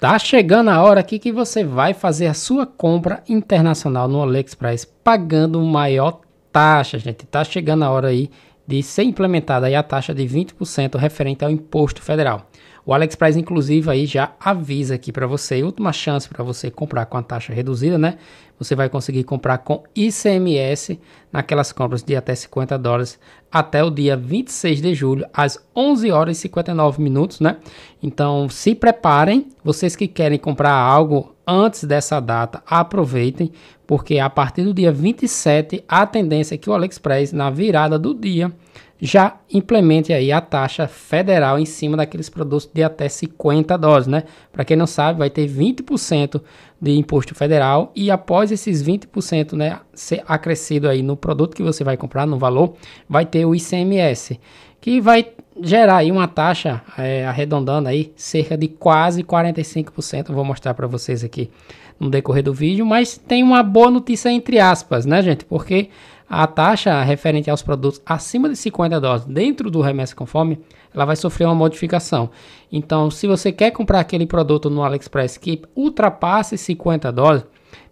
Tá chegando a hora aqui que você vai fazer a sua compra internacional no AliExpress pagando maior taxa, gente. Tá chegando a hora aí de ser implementada aí a taxa de 20% referente ao imposto federal. O AliExpress, inclusive, aí já avisa aqui para você, última chance para você comprar com a taxa reduzida, né? Você vai conseguir comprar com ICMS naquelas compras de até 50 dólares até o dia 26 de julho, às 11 horas e 59 minutos, né? Então, se preparem, vocês que querem comprar algo antes dessa data, aproveitem, porque a partir do dia 27, a tendência é que o AliExpress, na virada do dia, já implemente aí a taxa federal em cima daqueles produtos de até 50 doses, né? Para quem não sabe, vai ter 20% de imposto federal e após esses 20%, né, ser acrescido aí no produto que você vai comprar, no valor, vai ter o ICMS, que vai gerar aí uma taxa é, arredondando aí cerca de quase 45%. Vou mostrar para vocês aqui no decorrer do vídeo, mas tem uma boa notícia entre aspas, né, gente? Porque a taxa referente aos produtos acima de 50 dólares dentro do remessa conforme, ela vai sofrer uma modificação. Então, se você quer comprar aquele produto no AliExpress que ultrapasse 50 dólares,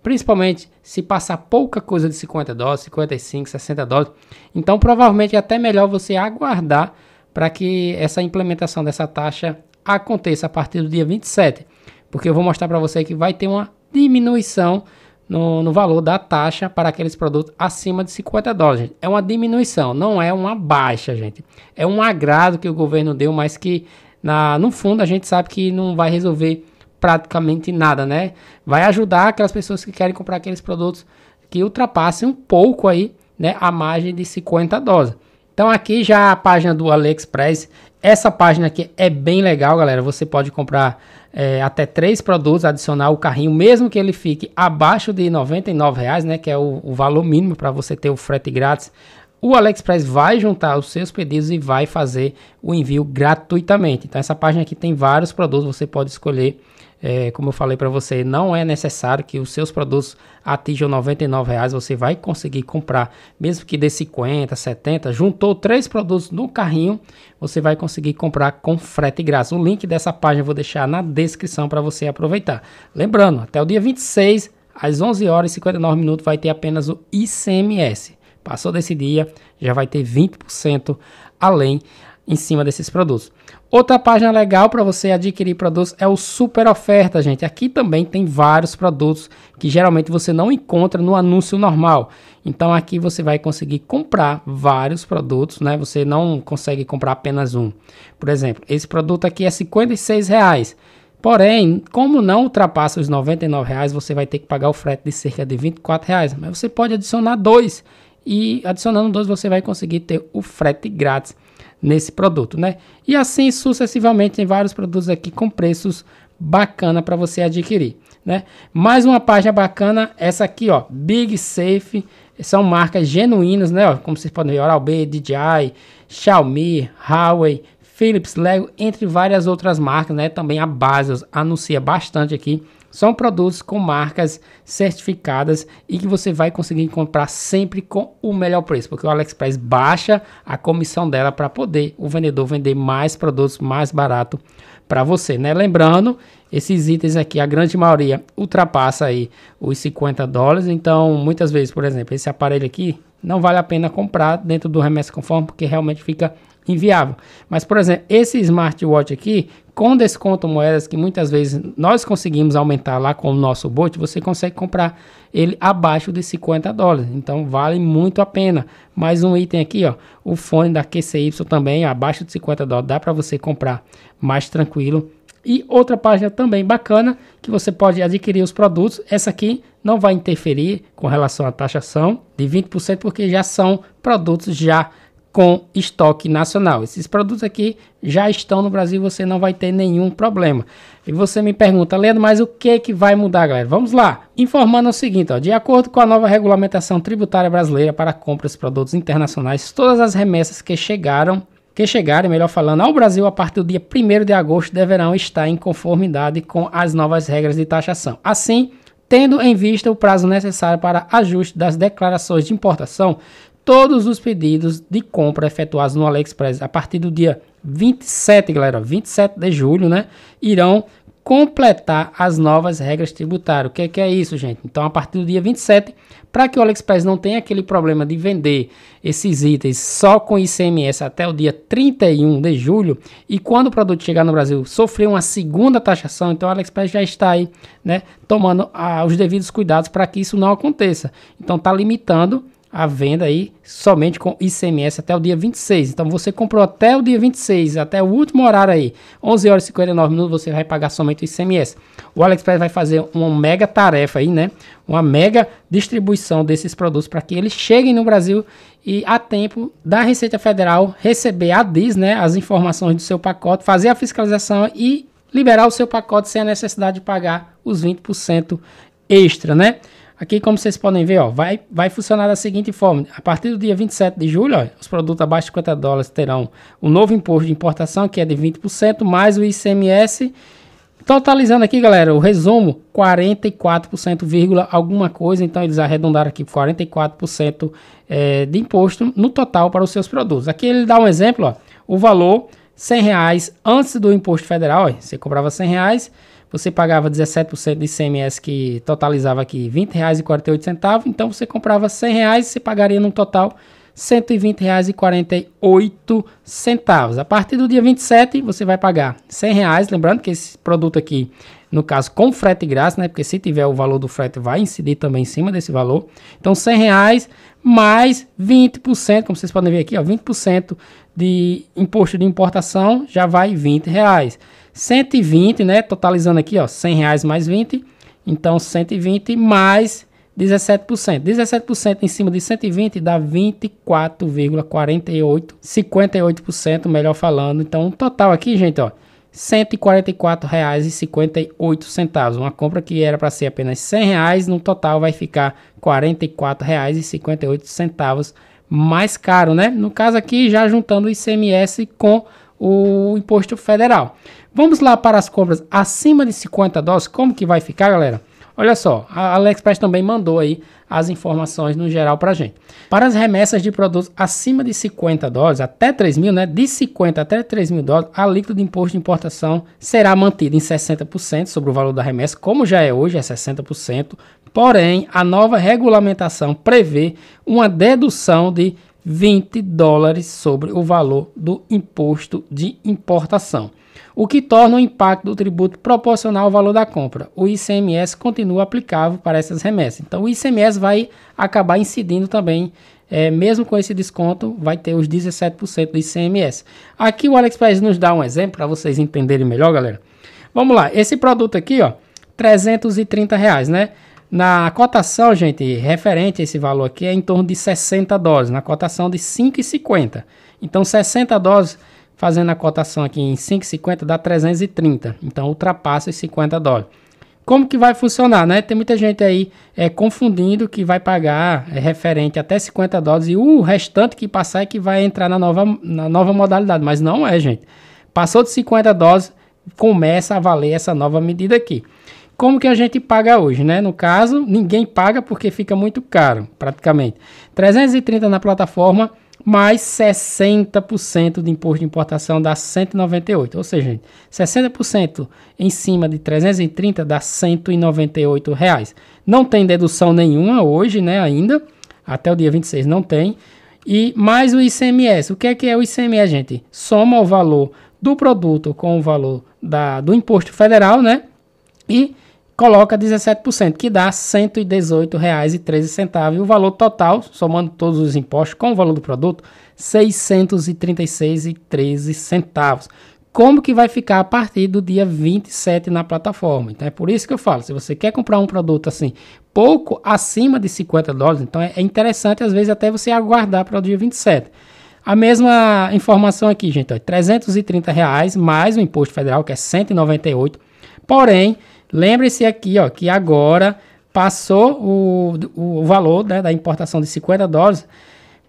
principalmente se passar pouca coisa de 50 dólares, 55, 60 dólares, então provavelmente é até melhor você aguardar para que essa implementação dessa taxa aconteça a partir do dia 27, porque eu vou mostrar para você que vai ter uma diminuição no, no, valor da taxa para aqueles produtos acima de 50 dólares. Gente. É uma diminuição, não é uma baixa, gente. É um agrado que o governo deu, mas que na, no fundo a gente sabe que não vai resolver praticamente nada, né? Vai ajudar aquelas pessoas que querem comprar aqueles produtos que ultrapassem um pouco aí, né, a margem de 50 dólares. Então aqui já a página do AliExpress, essa página aqui é bem legal, galera. Você pode comprar é, até três produtos, adicionar o carrinho, mesmo que ele fique abaixo de R$ reais né, que é o, o valor mínimo para você ter o frete grátis, o AliExpress vai juntar os seus pedidos e vai fazer o envio gratuitamente. Então essa página aqui tem vários produtos, você pode escolher é, como eu falei para você, não é necessário que os seus produtos atinjam R$ reais. Você vai conseguir comprar, mesmo que dê 50, 70. Juntou três produtos no carrinho, você vai conseguir comprar com frete grátis. O link dessa página eu vou deixar na descrição para você aproveitar. Lembrando, até o dia 26, às 11 horas e 59 minutos, vai ter apenas o ICMS. Passou desse dia, já vai ter 20% além em cima desses produtos. Outra página legal para você adquirir produtos é o Super Oferta, gente. Aqui também tem vários produtos que geralmente você não encontra no anúncio normal. Então aqui você vai conseguir comprar vários produtos, né? Você não consegue comprar apenas um. Por exemplo, esse produto aqui é R$ 56,00. Porém, como não ultrapassa os R$ reais, você vai ter que pagar o frete de cerca de R$ reais. Mas você pode adicionar dois. E adicionando dois, você vai conseguir ter o frete grátis nesse produto, né? E assim sucessivamente tem vários produtos aqui com preços bacana para você adquirir, né? Mais uma página bacana, essa aqui, ó, Big Safe, são marcas genuínas, né? Ó, como vocês podem ver, Oral-B, DJI, Xiaomi, Huawei, Philips, Lego, entre várias outras marcas, né? Também a Basos anuncia bastante aqui são produtos com marcas certificadas e que você vai conseguir comprar sempre com o melhor preço, porque o AliExpress baixa a comissão dela para poder o vendedor vender mais produtos mais barato para você, né? Lembrando, esses itens aqui, a grande maioria ultrapassa aí os 50 dólares, então muitas vezes, por exemplo, esse aparelho aqui não vale a pena comprar dentro do remessa conforme, porque realmente fica inviável. Mas, por exemplo, esse smartwatch aqui, com desconto moedas que muitas vezes nós conseguimos aumentar lá com o nosso bot, você consegue comprar ele abaixo de 50 dólares. Então, vale muito a pena. Mais um item aqui, ó, o fone da QCY também, abaixo de 50 dólares, dá para você comprar mais tranquilo. E outra página também bacana que você pode adquirir os produtos. Essa aqui não vai interferir com relação à taxação de 20%, porque já são produtos já com estoque nacional. Esses produtos aqui já estão no Brasil, você não vai ter nenhum problema. E você me pergunta, Leandro, mas o que, que vai mudar, galera? Vamos lá. Informando o seguinte, ó, de acordo com a nova regulamentação tributária brasileira para compras de produtos internacionais, todas as remessas que chegaram que chegarem, melhor falando, ao Brasil a partir do dia 1 de agosto deverão estar em conformidade com as novas regras de taxação. Assim, tendo em vista o prazo necessário para ajuste das declarações de importação, todos os pedidos de compra efetuados no AliExpress a partir do dia 27, galera, 27 de julho, né, irão completar as novas regras tributárias. O que é, que é isso, gente? Então, a partir do dia 27, para que o AliExpress não tenha aquele problema de vender esses itens só com ICMS até o dia 31 de julho, e quando o produto chegar no Brasil sofrer uma segunda taxação, então o AliExpress já está aí, né, tomando ah, os devidos cuidados para que isso não aconteça. Então, está limitando à venda aí somente com ICMS até o dia 26. Então você comprou até o dia 26, até o último horário aí, 11 horas e 59 minutos, você vai pagar somente o ICMS. O AliExpress vai fazer uma mega tarefa aí, né? Uma mega distribuição desses produtos para que eles cheguem no Brasil e a tempo da Receita Federal receber a DIS, né, as informações do seu pacote, fazer a fiscalização e liberar o seu pacote sem a necessidade de pagar os 20% extra, né? Aqui, como vocês podem ver, ó, vai, vai funcionar da seguinte forma. A partir do dia 27 de julho, ó, os produtos abaixo de 50 dólares terão o um novo imposto de importação, que é de 20%, mais o ICMS. Totalizando aqui, galera, o resumo, 44%, vírgula alguma coisa. Então, eles arredondaram aqui 44% é, eh, de imposto no total para os seus produtos. Aqui ele dá um exemplo, ó, o valor, 100 reais antes do imposto federal. Ó, você cobrava 100 reais você pagava 17% de ICMS que totalizava aqui R$ 20,48, então você comprava R$ 100 reais, você pagaria no total R$ 120,48. A partir do dia 27 você vai pagar R$ 100, reais, lembrando que esse produto aqui no caso com frete grátis, né? Porque se tiver o valor do frete vai incidir também em cima desse valor. Então 100 reais mais 20%, como vocês podem ver aqui, ó, 20% de imposto de importação já vai 20 reais. 120, né? Totalizando aqui, ó, 100 reais mais 20, então 120 mais 17%. 17% em cima de 120 dá 24,48, 58%, melhor falando. Então, o total aqui, gente, ó, 144,58. Uma compra que era para ser apenas 100 reais, no total vai ficar R$ 44,58 mais caro, né? No caso aqui, já juntando o ICMS com o imposto federal. Vamos lá para as compras acima de 50 dólares, como que vai ficar, galera? Olha só, a AliExpress também mandou aí as informações no geral para gente. Para as remessas de produtos acima de 50 dólares, até 3 mil, né? De 50 até 3 mil dólares, a alíquota de imposto de importação será mantida em 60% sobre o valor da remessa, como já é hoje, é 60%. Porém, a nova regulamentação prevê uma dedução de 20 dólares sobre o valor do imposto de importação o que torna o impacto do tributo proporcional ao valor da compra. O ICMS continua aplicável para essas remessas. Então, o ICMS vai acabar incidindo também, é, mesmo com esse desconto, vai ter os 17% do ICMS. Aqui o AliExpress nos dá um exemplo para vocês entenderem melhor, galera. Vamos lá, esse produto aqui, ó, 330 reais, né? Na cotação, gente, referente a esse valor aqui é em torno de 60 dólares, na cotação de 5,50. Então, 60 dólares Fazendo a cotação aqui em 5,50 dá 330, então ultrapassa os 50 dólares. Como que vai funcionar, né? Tem muita gente aí é, confundindo que vai pagar é, referente até 50 dólares e o restante que passar é que vai entrar na nova, na nova modalidade, mas não é, gente. Passou de 50 dólares, começa a valer essa nova medida aqui. Como que a gente paga hoje, né? No caso, ninguém paga porque fica muito caro, praticamente. 330 na plataforma, mais 60% de imposto de importação dá 198. Ou seja, gente, 60% em cima de 330 dá 198 reais. Não tem dedução nenhuma hoje, né, ainda. Até o dia 26 não tem. E mais o ICMS. O que é que é o ICMS, gente? Soma o valor do produto com o valor da, do imposto federal, né? E coloca 17%, que dá R$ 118,13. E o valor total, somando todos os impostos com o valor do produto, R$ 636,13. Como que vai ficar a partir do dia 27 na plataforma? Então é por isso que eu falo, se você quer comprar um produto assim, pouco acima de 50 dólares, então é, é interessante às vezes até você aguardar para o dia 27. A mesma informação aqui, gente, R$ 330 reais mais o imposto federal, que é 198 Porém, lembre-se aqui ó, que agora passou o, o, valor né, da importação de 50 dólares,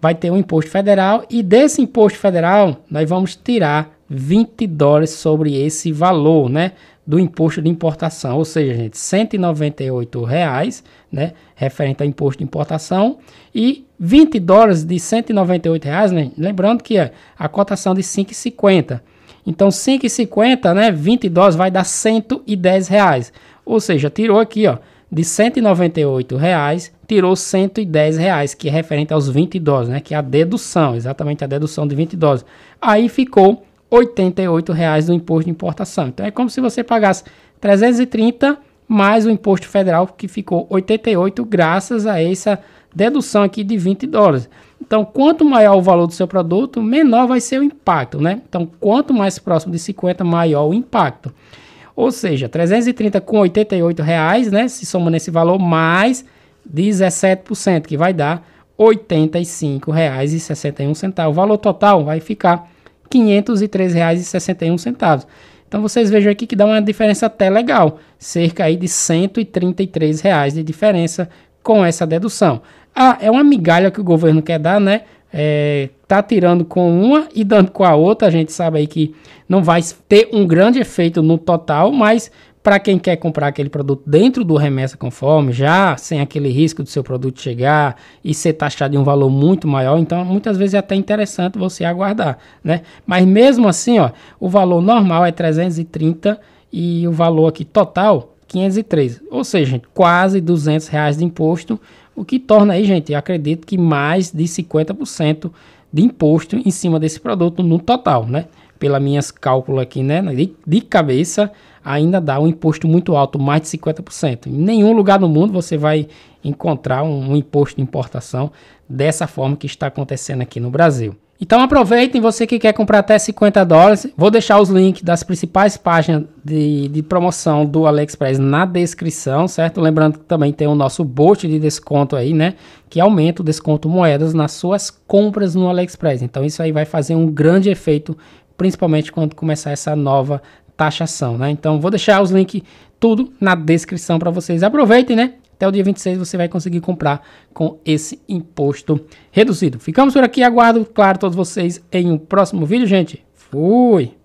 vai ter um imposto federal e desse imposto federal nós vamos tirar 20 dólares sobre esse valor, né, do imposto de importação, ou seja, gente, 198 reais, né, referente ao imposto de importação e 20 dólares de 198 reais, né, lembrando que a, a cotação de 5,50 então 5,50, né? 20 doses vai dar 110 reais. Ou seja, tirou aqui, ó, de 198 reais, tirou 110 reais, que é referente aos 20 doses, né? Que é a dedução, exatamente a dedução de 20 doses. Aí ficou 88 reais do imposto de importação. Então é como se você pagasse 330 mais o imposto federal que ficou 88 graças a essa dedução aqui de 20 dólares. Então, quanto maior o valor do seu produto, menor vai ser o impacto, né? Então, quanto mais próximo de 50, maior o impacto. Ou seja, 330 com 88 reais, né? Se soma nesse valor mais 17%, que vai dar R$ 85,61. O valor total vai ficar R$ 503,61. Então vocês vejam aqui que dá uma diferença até legal, cerca aí de R$ 133 reais de diferença com essa dedução. Ah, é uma migalha que o governo quer dar, né? É, tá tirando com uma e dando com a outra. A gente sabe aí que não vai ter um grande efeito no total, mas para quem quer comprar aquele produto dentro do remessa conforme, já sem aquele risco do seu produto chegar e ser taxado em um valor muito maior, então muitas vezes é até interessante você aguardar, né? Mas mesmo assim, ó, o valor normal é 330 e o valor aqui total 503, ou seja, quase 200 reais de imposto o que torna aí, gente, acredito que mais de 50% de imposto em cima desse produto no total, né? Pelas minhas cálculos aqui, né? De, de cabeça, ainda dá um imposto muito alto, mais de 50%. Em nenhum lugar do mundo você vai encontrar um, um imposto de importação dessa forma que está acontecendo aqui no Brasil. Então aproveitem você que quer comprar até 50 dólares. Vou deixar os links das principais páginas de, de promoção do AliExpress na descrição, certo? Lembrando que também tem o nosso bot de desconto aí, né? Que aumenta o desconto moedas nas suas compras no AliExpress. Então isso aí vai fazer um grande efeito, principalmente quando começar essa nova taxação, né? Então vou deixar os links tudo na descrição para vocês. Aproveitem, né? Até o dia 26 você vai conseguir comprar com esse imposto reduzido. Ficamos por aqui, aguardo, claro, todos vocês em um próximo vídeo, gente. Fui!